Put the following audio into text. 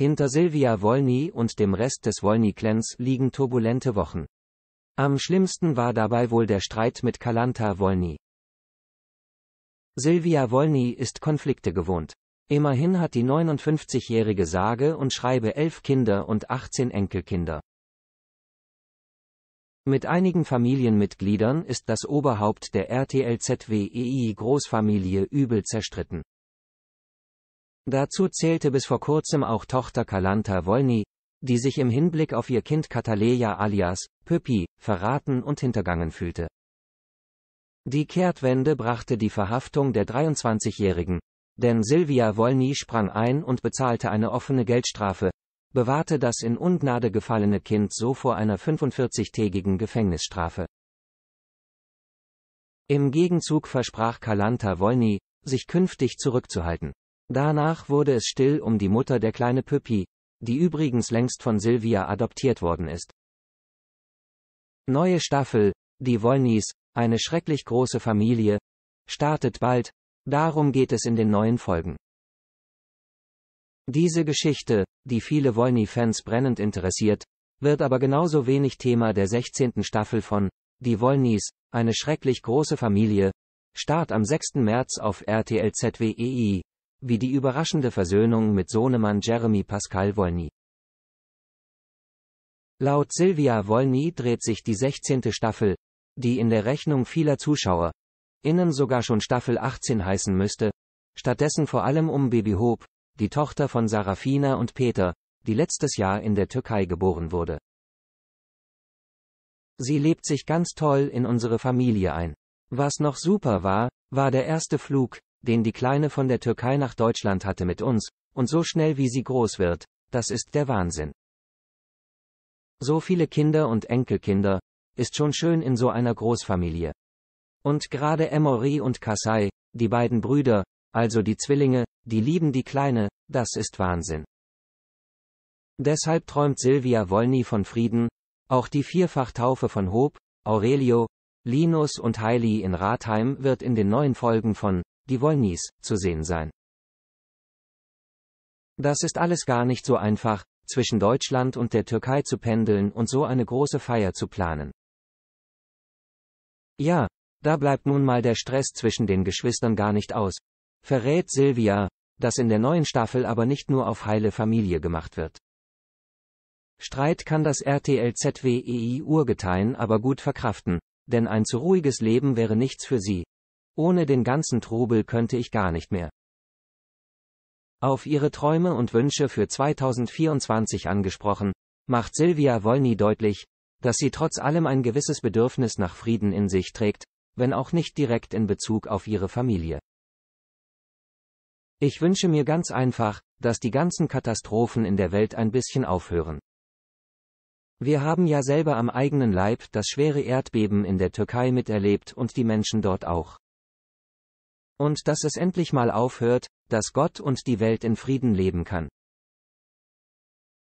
Hinter Silvia Wolny und dem Rest des Wolny-Clans liegen turbulente Wochen. Am schlimmsten war dabei wohl der Streit mit Kalanta Wolny. Silvia Wolny ist Konflikte gewohnt. Immerhin hat die 59-jährige sage und schreibe elf Kinder und 18 Enkelkinder. Mit einigen Familienmitgliedern ist das Oberhaupt der RTLZWEI Großfamilie übel zerstritten. Dazu zählte bis vor kurzem auch Tochter Kalanta Wolny, die sich im Hinblick auf ihr Kind Kataleja alias Püppi verraten und hintergangen fühlte. Die Kehrtwende brachte die Verhaftung der 23-Jährigen, denn Silvia Wolny sprang ein und bezahlte eine offene Geldstrafe, bewahrte das in Ungnade gefallene Kind so vor einer 45-tägigen Gefängnisstrafe. Im Gegenzug versprach Kalanta Wolny, sich künftig zurückzuhalten. Danach wurde es still um die Mutter der kleine Püppi, die übrigens längst von Sylvia adoptiert worden ist. Neue Staffel, die Wollnies, eine schrecklich große Familie, startet bald, darum geht es in den neuen Folgen. Diese Geschichte, die viele Wollny-Fans brennend interessiert, wird aber genauso wenig Thema der 16. Staffel von Die Wollnies, eine schrecklich große Familie, Start am 6. März auf RTL ZWEI. Wie die überraschende Versöhnung mit Sohnemann Jeremy Pascal Wolny. Laut Sylvia Wolny dreht sich die 16. Staffel, die in der Rechnung vieler Zuschauer, innen sogar schon Staffel 18 heißen müsste, stattdessen vor allem um Baby Hope, die Tochter von Sarafina und Peter, die letztes Jahr in der Türkei geboren wurde. Sie lebt sich ganz toll in unsere Familie ein. Was noch super war, war der erste Flug, den die Kleine von der Türkei nach Deutschland hatte mit uns, und so schnell wie sie groß wird, das ist der Wahnsinn. So viele Kinder und Enkelkinder, ist schon schön in so einer Großfamilie. Und gerade Emory und Kasai, die beiden Brüder, also die Zwillinge, die lieben die Kleine, das ist Wahnsinn. Deshalb träumt Silvia Wolny von Frieden, auch die Vierfachtaufe von Hob, Aurelio, Linus und Heili in Ratheim wird in den neuen Folgen von die Wollnies, zu sehen sein. Das ist alles gar nicht so einfach, zwischen Deutschland und der Türkei zu pendeln und so eine große Feier zu planen. Ja, da bleibt nun mal der Stress zwischen den Geschwistern gar nicht aus, verrät Silvia, dass in der neuen Staffel aber nicht nur auf heile Familie gemacht wird. Streit kann das RTL-ZWEI-Urgeteilen aber gut verkraften, denn ein zu ruhiges Leben wäre nichts für sie, ohne den ganzen Trubel könnte ich gar nicht mehr. Auf ihre Träume und Wünsche für 2024 angesprochen, macht Silvia Wolny deutlich, dass sie trotz allem ein gewisses Bedürfnis nach Frieden in sich trägt, wenn auch nicht direkt in Bezug auf ihre Familie. Ich wünsche mir ganz einfach, dass die ganzen Katastrophen in der Welt ein bisschen aufhören. Wir haben ja selber am eigenen Leib das schwere Erdbeben in der Türkei miterlebt und die Menschen dort auch. Und dass es endlich mal aufhört, dass Gott und die Welt in Frieden leben kann.